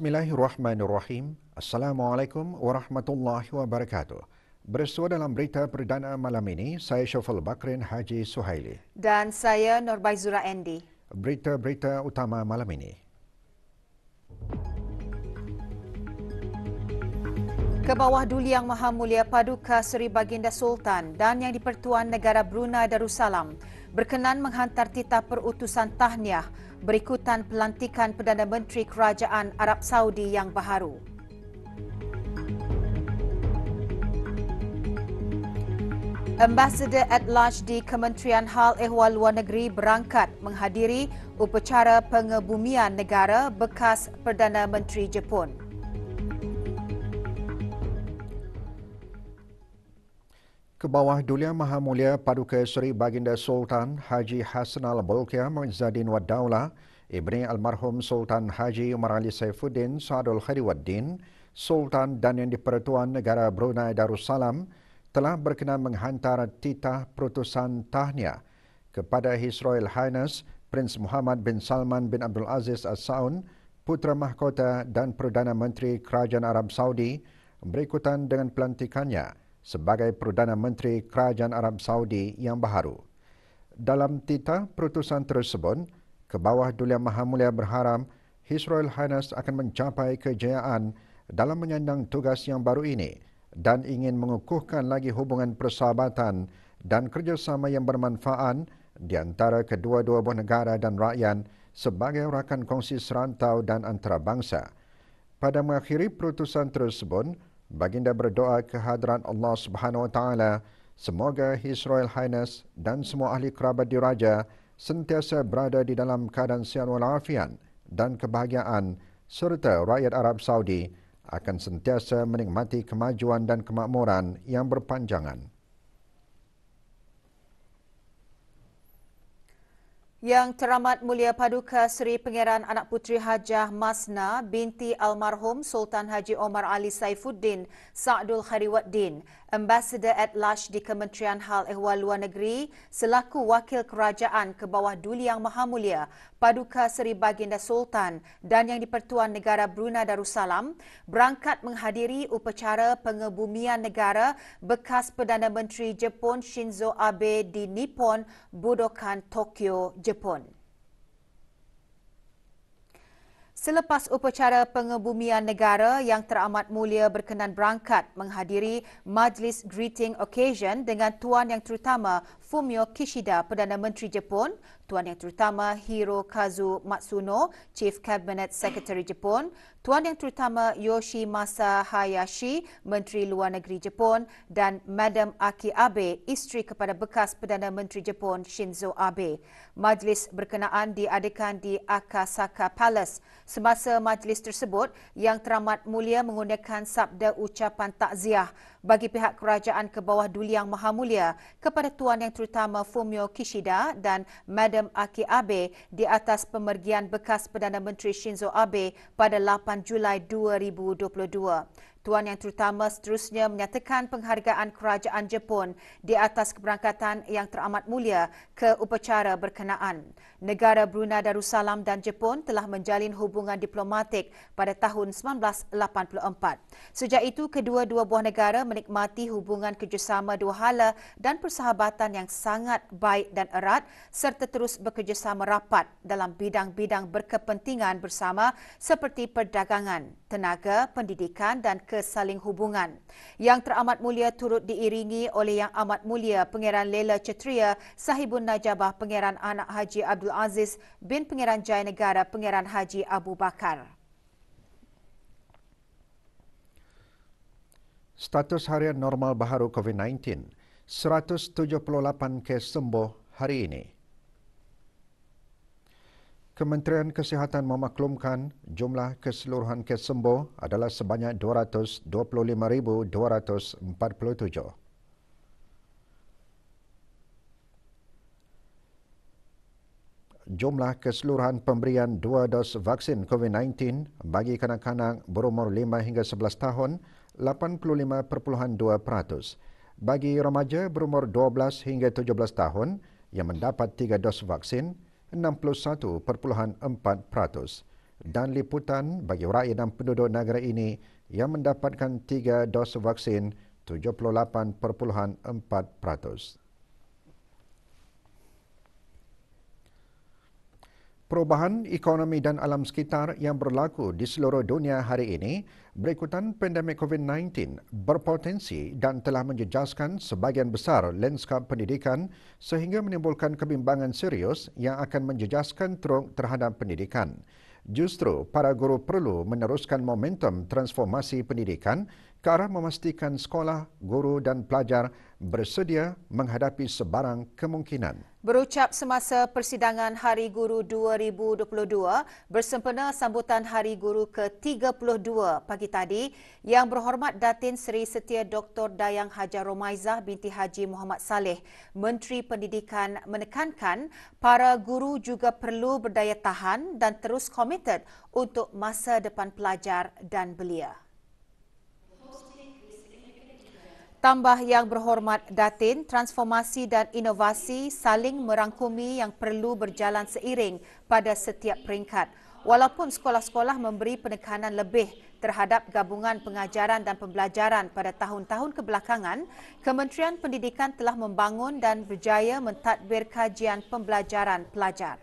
Bismillahirrahmanirrahim. Assalamualaikum warahmatullahi wabarakatuh. Bersua dalam berita perdana malam ini, saya Syofal Bakrin Haji Suhaili. Dan saya Norbaizura Endi. Berita-berita utama malam ini. ke bawah Duli Yang Maha Mulia Paduka Seri Baginda Sultan dan Yang di-Pertuan Negara Brunei Darussalam berkenan menghantar titah perutusan tahniah berikutan pelantikan Perdana Menteri Kerajaan Arab Saudi yang baharu. Ambassador at Large di Kementerian Hal Ehwal Luar Negeri berangkat menghadiri upacara pengebumian negara bekas Perdana Menteri Jepun. Ke bawah Dulia Maha Mulia Paduka Seri Baginda Sultan Haji Hasnal Bulkiah Muizzaddin Waddaula, Ibni Almarhum Sultan Haji Umar Ali Saifuddin Saadul Khadiwaddin, Sultan dan Yang Dipertuan Negara Brunei Darussalam telah berkenan menghantar titah perutusan tahniah kepada His Royal Highness Prince Muhammad bin Salman bin Abdul Aziz Al Saud, Putra Mahkota dan Perdana Menteri Kerajaan Arab Saudi berikutan dengan pelantikannya sebagai Perdana Menteri Kerajaan Arab Saudi yang baharu. Dalam tita perutusan tersebut, ke bawah Dulia Maha Mulia berharam His Royal Highness akan mencapai kejayaan dalam menyandang tugas yang baru ini dan ingin mengukuhkan lagi hubungan persahabatan dan kerjasama yang bermanfaat di antara kedua-dua buah negara dan rakyat sebagai rakan kongsi serantau dan antarabangsa. Pada mengakhiri perutusan tersebut, Baginda berdoa kehadiran Allah Subhanahu Wataala, semoga His Royal Highness dan semua ahli kerabat diraja sentiasa berada di dalam keadaan sihat walafian dan kebahagiaan serta rakyat Arab Saudi akan sentiasa menikmati kemajuan dan kemakmuran yang berpanjangan. Yang Teramat Mulia Paduka Seri Pangeran Anak Puteri Hajah Masna binti almarhum Sultan Haji Omar Ali Saifuddin Saadul Khariwaddin Ambassador at Large di Kementerian Hal Ehwal Luar Negeri selaku wakil kerajaan ke bawah Duli Yang Maha Mulia Paduka Seri Baginda Sultan dan Yang di-Pertuan Negara Brunei Darussalam berangkat menghadiri upacara pengebumian negara bekas Perdana Menteri Jepun Shinzo Abe di Nippon Budokan Tokyo, Jepun. Selepas upacara pengebumian negara yang teramat mulia berkenan berangkat menghadiri Majlis Greeting Occasion dengan Tuan Yang Terutama Fumio Kishida, Perdana Menteri Jepun, Tuan Yang Terutama Hirokazu Matsuno, Chief Cabinet Secretary Jepun, Tuan Yang Terutama Yoshimasa Hayashi, Menteri Luar Negeri Jepun dan Madam Aki Abe, isteri kepada bekas Perdana Menteri Jepun Shinzo Abe. Majlis berkenaan diadakan di Akasaka Palace. Semasa majlis tersebut, Yang Teramat Mulia menggunakan sabda ucapan takziah bagi pihak kerajaan ke bawah Duli Yang Maha Mulia kepada Tuan Yang Terutama Fumio Kishida dan Madam Aki Abe di atas pemergian bekas Perdana Menteri Shinzo Abe pada 8 Julai 2022. Tuan Yang Terutama seterusnya menyatakan penghargaan kerajaan Jepun di atas keberangkatan yang teramat mulia ke upacara berkenaan. Negara Brunei Darussalam dan Jepun telah menjalin hubungan diplomatik pada tahun 1984. Sejak itu, kedua-dua buah negara menikmati hubungan kerjasama dua hala dan persahabatan yang sangat baik dan erat serta terus bekerjasama rapat dalam bidang-bidang berkepentingan bersama seperti perdagangan, tenaga, pendidikan dan mereka saling hubungan. Yang teramat mulia turut diiringi oleh Yang Amat Mulia Pangeran Lela Cetria Sahibun Najabah Pangeran Anak Haji Abdul Aziz bin Pangeran Jaya Negara Pangeran Haji Abu Bakar. Status harian normal baharu COVID-19 178 kes sembuh hari ini. Kementerian Kesihatan memaklumkan jumlah keseluruhan kes sembuh adalah sebanyak 225,247. Jumlah keseluruhan pemberian dua dos vaksin COVID-19 bagi kanak-kanak berumur 5 hingga 11 tahun 85.2%. Bagi remaja berumur 12 hingga 17 tahun yang mendapat tiga dos vaksin 70.4%. 61.4% dan liputan bagi rakyat dan penduduk negara ini yang mendapatkan 3 dos vaksin 78.4%. Perubahan ekonomi dan alam sekitar yang berlaku di seluruh dunia hari ini berikutan pandemik COVID-19 berpotensi dan telah menjejaskan sebahagian besar lanskap pendidikan sehingga menimbulkan kebimbangan serius yang akan menjejaskan teruk terhadap pendidikan. Justru, para guru perlu meneruskan momentum transformasi pendidikan ke arah memastikan sekolah, guru dan pelajar bersedia menghadapi sebarang kemungkinan. Berucap semasa persidangan Hari Guru 2022 bersempena sambutan Hari Guru ke-32 pagi tadi yang berhormat Datin Seri Setia Dr. Dayang Hajar Romaizah binti Haji Muhammad Saleh, Menteri Pendidikan menekankan para guru juga perlu berdaya tahan dan terus komited untuk masa depan pelajar dan belia. Tambah yang berhormat Datin, transformasi dan inovasi saling merangkumi yang perlu berjalan seiring pada setiap peringkat. Walaupun sekolah-sekolah memberi penekanan lebih terhadap gabungan pengajaran dan pembelajaran pada tahun-tahun kebelakangan, Kementerian Pendidikan telah membangun dan berjaya mentadbir kajian pembelajaran pelajar.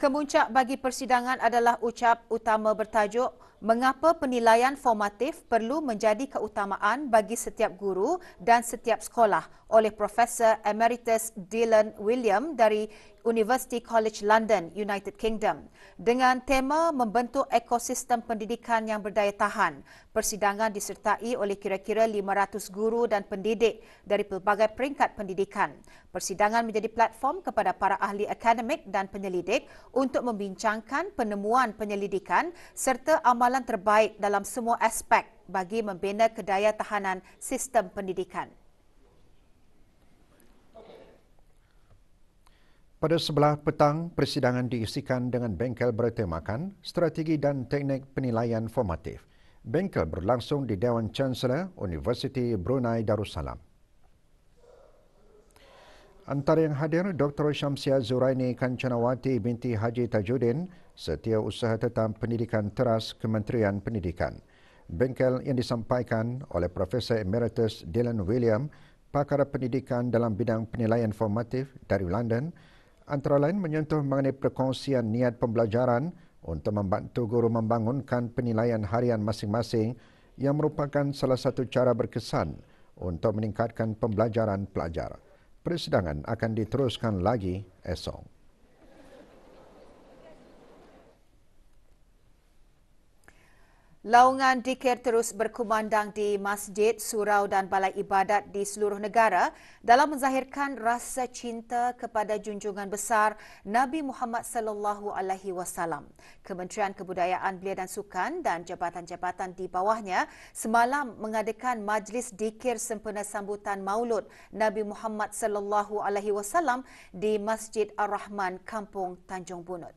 Kemuncak bagi persidangan adalah ucap utama bertajuk mengapa penilaian formatif perlu menjadi keutamaan bagi setiap guru dan setiap sekolah oleh Profesor Emeritus Dylan William dari University College London, United Kingdom. Dengan tema membentuk ekosistem pendidikan yang berdaya tahan, persidangan disertai oleh kira-kira 500 guru dan pendidik dari pelbagai peringkat pendidikan. Persidangan menjadi platform kepada para ahli akademik dan penyelidik untuk membincangkan penemuan penyelidikan serta amal amalan terbaik dalam semua aspek bagi membina kedaya tahanan sistem pendidikan. Pada sebelah petang, persidangan diisikan dengan bengkel bertemakan strategi dan teknik penilaian formatif. Bengkel berlangsung di Dewan Chancellor Universiti Brunei Darussalam. Antara yang hadir, Dr. Syamsia Zuraini Kancanawati binti Haji Tajuddin, setia usaha tetap pendidikan teras Kementerian Pendidikan. Bengkel yang disampaikan oleh Profesor Emeritus Dylan William, pakar pendidikan dalam bidang penilaian formatif dari London, antara lain menyentuh mengenai perkongsian niat pembelajaran untuk membantu guru membangunkan penilaian harian masing-masing yang merupakan salah satu cara berkesan untuk meningkatkan pembelajaran pelajar. Persidangan akan diteruskan lagi esok. Laungan dikir terus berkumandang di masjid, surau dan balai ibadat di seluruh negara dalam menzahirkan rasa cinta kepada junjungan besar Nabi Muhammad sallallahu alaihi wasallam. Kementerian Kebudayaan Belia dan Sukan dan jabatan-jabatan di bawahnya semalam mengadakan majlis dikir sempena sambutan Maulud Nabi Muhammad sallallahu alaihi wasallam di Masjid Ar-Rahman, Kampung Tanjung Bunut.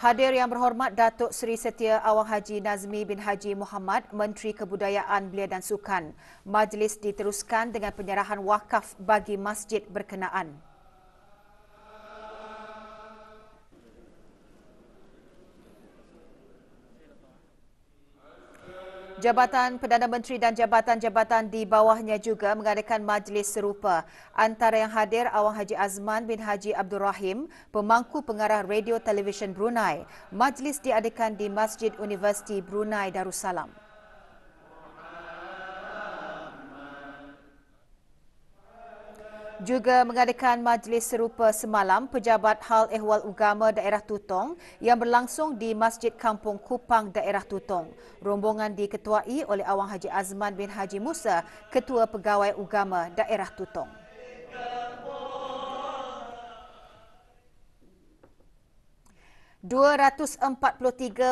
Hadir yang berhormat Datuk Seri Setia Awang Haji Nazmi bin Haji Muhammad, Menteri Kebudayaan Belia dan Sukan. Majlis diteruskan dengan penyerahan wakaf bagi masjid berkenaan. Jabatan Perdana Menteri dan jabatan-jabatan di bawahnya juga mengadakan majlis serupa. Antara yang hadir Awang Haji Azman bin Haji Abdul Rahim, pemangku pengarah radio televisyen Brunei. Majlis diadakan di Masjid Universiti Brunei Darussalam. juga mengadakan majlis serupa semalam pejabat hal ehwal Ugama daerah Tutong yang berlangsung di Masjid Kampung Kupang daerah Tutong. Rombongan diketuai oleh Awang Haji Azman bin Haji Musa, Ketua Pegawai Ugama daerah Tutong. 243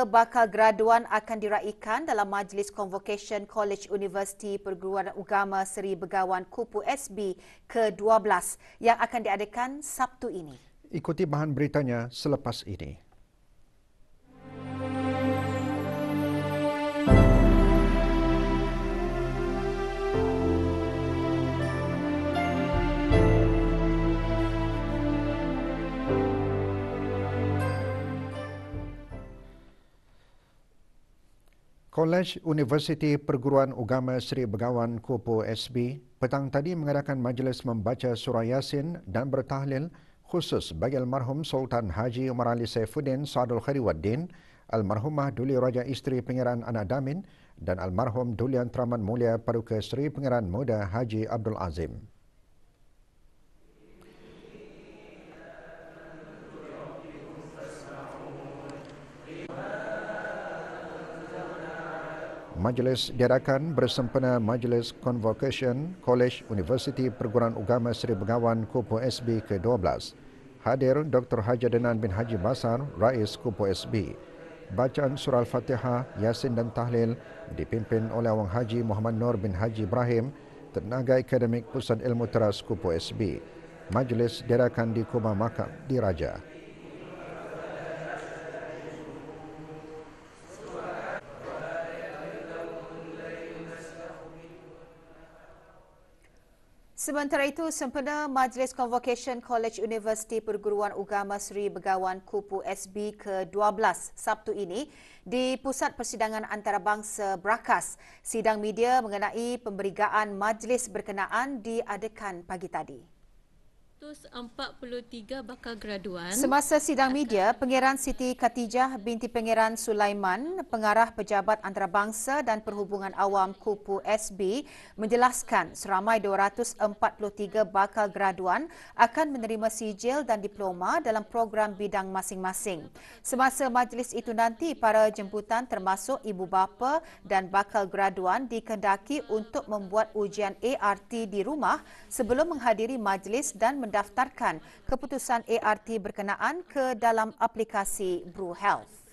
bakal graduan akan diraihkan dalam Majlis Convocation College University Perguruan Agama Seri Begawan Kupu SB ke-12 yang akan diadakan Sabtu ini. Ikuti bahan beritanya selepas ini. Kolej Universiti Perguruan Agama Sri Begawan Kupu SB petang tadi mengadakan majlis membaca surah Yasin dan bertahlil khusus bagi almarhum Sultan Haji Umar Ali Saifuddin Saadul Khairiwaddin, almarhumah Duli Raja Isteri Pengeran Anadamin dan almarhum Duli Antraman Mulia Paduka Seri Pengiran Muda Haji Abdul Azim. Majlis diadakan bersempena Majlis Convocation College University Perguruan Agama Seri Begawan Kupu SB ke-12. Hadir Dr. Haji Denan bin Haji Basar, Rais Kupu SB. Bacaan Surah Al-Fatihah, Yasin dan Tahlil dipimpin oleh Wang Haji Muhammad Nur bin Haji Ibrahim, Tenaga Akademik Pusat Ilmu Teras Kupu SB. Majlis diadakan di Kubah Makam di Raja. Sementara itu, sempena Majlis Convocation College University Perguruan Agama Seri Begawan Kupu SB ke-12 Sabtu ini di Pusat Persidangan Antarabangsa Brakas, sidang media mengenai pemberigaan majlis berkenaan diadakan pagi tadi. 143 bakal graduan. Semasa sidang media, Pengiran Siti Khatijah binti Pengiran Sulaiman, pengarah Pejabat Antarabangsa dan Perhubungan Awam KUPU SB menjelaskan seramai 243 bakal graduan akan menerima sijil dan diploma dalam program bidang masing-masing. Semasa majlis itu nanti, para jemputan termasuk ibu bapa dan bakal graduan dikendaki untuk membuat ujian ART di rumah sebelum menghadiri majlis dan mendaftarkan keputusan ART berkenaan ke dalam aplikasi Bru Health.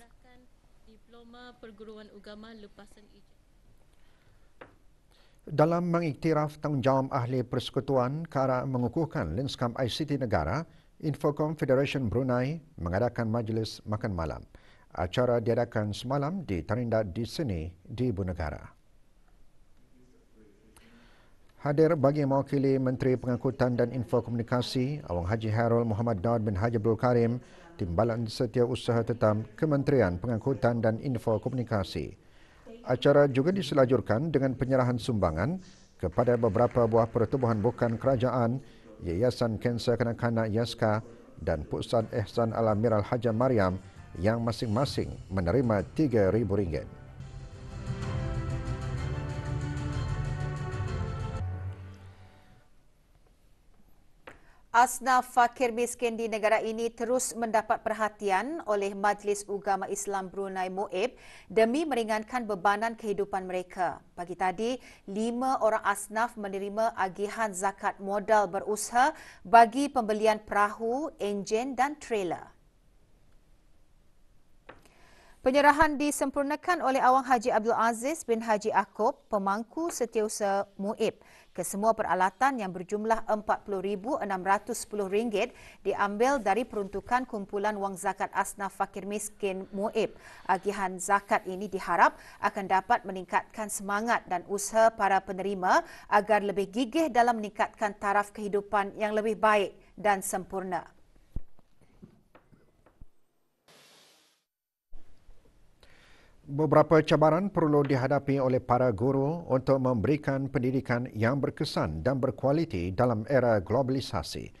Dalam mengiktiraf tanggungjawab ahli persekutuan ke arah mengukuhkan Linskam ICT Negara, Infocom Federation Brunei mengadakan majlis makan malam. Acara diadakan semalam di Tarinda di sini di Bunegara. Negara. Hadir bagi mewakili Menteri Pengangkutan dan Infokomunikasi, Awang Haji Harul Muhammad Daud bin Haji Abdul Karim, Timbalan Setiausaha Tetam Kementerian Pengangkutan dan Infokomunikasi. Acara juga diselajurkan dengan penyerahan sumbangan kepada beberapa buah pertubuhan bukan kerajaan, Yayasan Kanser Kanak-Kanak Yaska dan Pusat Ehsan Alamiral Haja Mariam yang masing-masing menerima RM3,000. Asnaf fakir miskin di negara ini terus mendapat perhatian oleh Majlis Ugama Islam Brunei Mu'ib demi meringankan bebanan kehidupan mereka. Pagi tadi, lima orang asnaf menerima agihan zakat modal berusaha bagi pembelian perahu, enjin dan trailer. Penyerahan disempurnakan oleh Awang Haji Abdul Aziz bin Haji Akob, pemangku setiausaha Mu'ib Kesemua peralatan yang berjumlah RM40,610 diambil dari peruntukan kumpulan wang zakat asnaf fakir miskin Muib. Agihan zakat ini diharap akan dapat meningkatkan semangat dan usaha para penerima agar lebih gigih dalam meningkatkan taraf kehidupan yang lebih baik dan sempurna. Beberapa cabaran perlu dihadapi oleh para guru untuk memberikan pendidikan yang berkesan dan berkualiti dalam era globalisasi.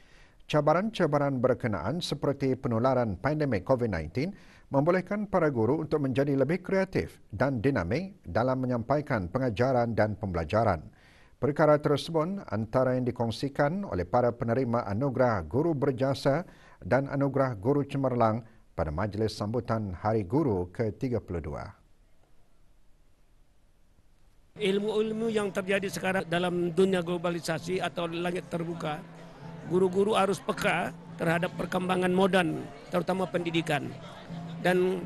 Cabaran-cabaran berkenaan seperti penularan pandemik COVID-19 membolehkan para guru untuk menjadi lebih kreatif dan dinamik dalam menyampaikan pengajaran dan pembelajaran. Perkara tersebut antara yang dikongsikan oleh para penerima anugerah guru berjasa dan anugerah guru cemerlang – pada majlis sambutan Hari Guru ke-32. Ilmu-ilmu yang terjadi sekarang dalam dunia globalisasi atau langit terbuka, guru-guru harus peka terhadap perkembangan modern, terutama pendidikan. Dan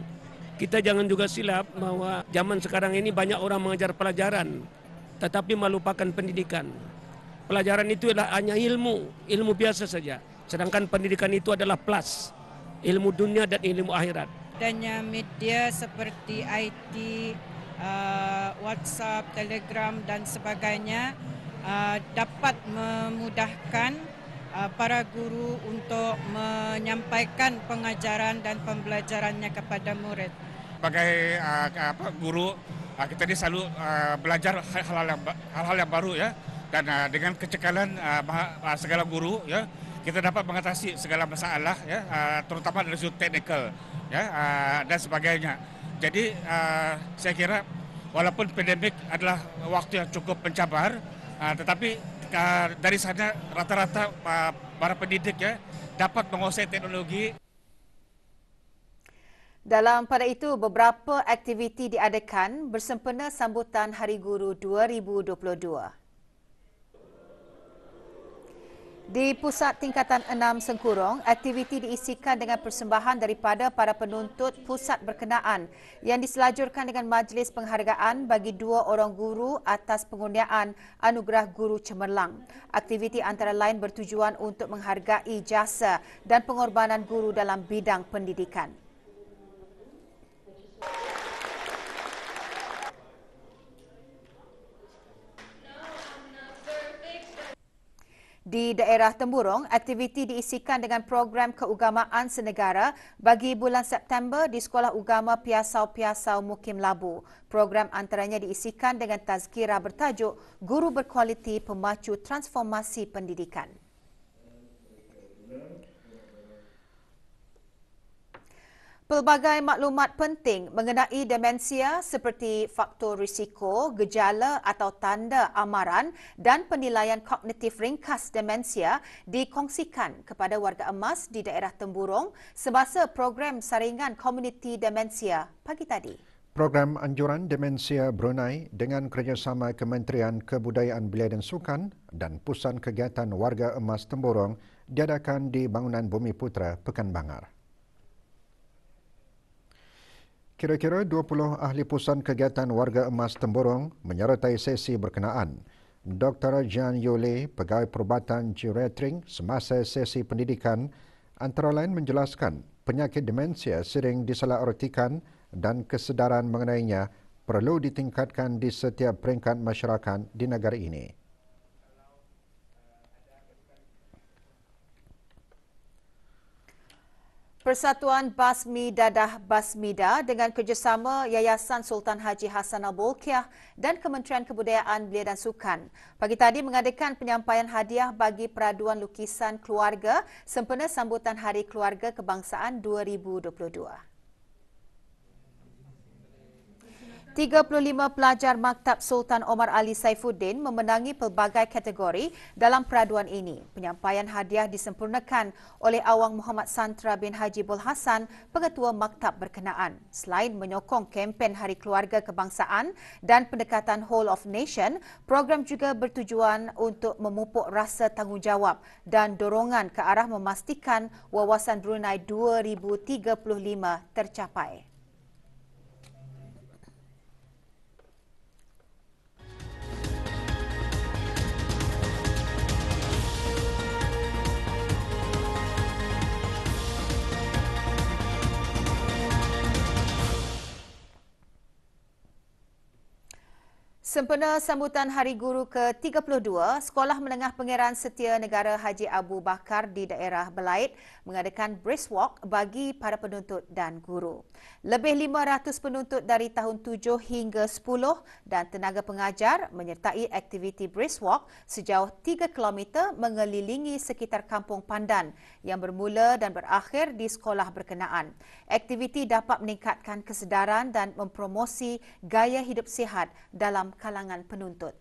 kita jangan juga silap bahwa zaman sekarang ini banyak orang mengajar pelajaran, tetapi melupakan pendidikan. Pelajaran itu adalah hanya ilmu, ilmu biasa saja. Sedangkan pendidikan itu adalah plus ilmu dunia dan ilmu akhirat. Adanya media seperti IT, uh, WhatsApp, Telegram dan sebagainya uh, dapat memudahkan uh, para guru untuk menyampaikan pengajaran dan pembelajarannya kepada murid. Sebagai uh, apa, guru, uh, kita ini selalu uh, belajar hal-hal yang, yang baru ya, dan uh, dengan kecekalan uh, segala guru ya, kita dapat mengatasi segala masalah ya uh, terutama dari sudut teknikal ya uh, dan sebagainya. Jadi uh, saya kira walaupun pandemik adalah waktu yang cukup mencabar uh, tetapi uh, dari sana rata-rata uh, para pendidik ya dapat menguasai teknologi dalam pada itu, beberapa aktiviti diadakan bersempena sambutan Hari Guru 2022. Di Pusat Tingkatan 6 Sengkurong, aktiviti diisikan dengan persembahan daripada para penuntut pusat berkenaan yang diselajurkan dengan majlis penghargaan bagi dua orang guru atas pengundian Anugerah Guru Cemerlang. Aktiviti antara lain bertujuan untuk menghargai jasa dan pengorbanan guru dalam bidang pendidikan. Di daerah Temburong, aktiviti diisikan dengan program keugamaan senegara bagi bulan September di Sekolah Ugama Piasau-Piasau Mukim Labu. Program antaranya diisikan dengan tazkira bertajuk Guru Berkualiti Pemacu Transformasi Pendidikan. Pelbagai maklumat penting mengenai demensia seperti faktor risiko, gejala atau tanda amaran dan penilaian kognitif ringkas demensia dikongsikan kepada warga emas di daerah Temburong semasa program saringan komuniti demensia pagi tadi. Program anjuran demensia Brunei dengan kerjasama Kementerian Kebudayaan Belia dan Sukan dan Pusat Kegiatan Warga Emas Temburong diadakan di Bangunan Bumi Putra, Pekan Bangar. Kira-kira 20 ahli pusat kegiatan warga emas Temburong menyertai sesi berkenaan. Dr. Jan Yole, pegawai perubatan geriatring semasa sesi pendidikan, antara lain menjelaskan penyakit demensia sering disalahartikan dan kesedaran mengenainya perlu ditingkatkan di setiap peringkat masyarakat di negara ini. Persatuan Basmi Dadah Basmida dengan kerjasama Yayasan Sultan Haji Hassan Al-Bolkiah dan Kementerian Kebudayaan Belia dan Sukan. Pagi tadi mengadakan penyampaian hadiah bagi peraduan lukisan keluarga sempena sambutan Hari Keluarga Kebangsaan 2022. 35 pelajar Maktab Sultan Omar Ali Saifuddin memenangi pelbagai kategori dalam peraduan ini. Penyampaian hadiah disempurnakan oleh Awang Muhammad Santra bin Haji Bul Hasan, Pengetua Maktab berkenaan. Selain menyokong kempen Hari Keluarga Kebangsaan dan pendekatan Whole of Nation, program juga bertujuan untuk memupuk rasa tanggungjawab dan dorongan ke arah memastikan wawasan Brunei 2035 tercapai. Sempena sambutan Hari Guru ke-32, Sekolah Menengah Pengeran Setia Negara Haji Abu Bakar di daerah Belait mengadakan brisk walk bagi para penuntut dan guru. Lebih 500 penuntut dari tahun 7 hingga 10 dan tenaga pengajar menyertai aktiviti brisk walk sejauh 3 km mengelilingi sekitar Kampung Pandan yang bermula dan berakhir di sekolah berkenaan. Aktiviti dapat meningkatkan kesedaran dan mempromosi gaya hidup sihat dalam kalangan penuntut.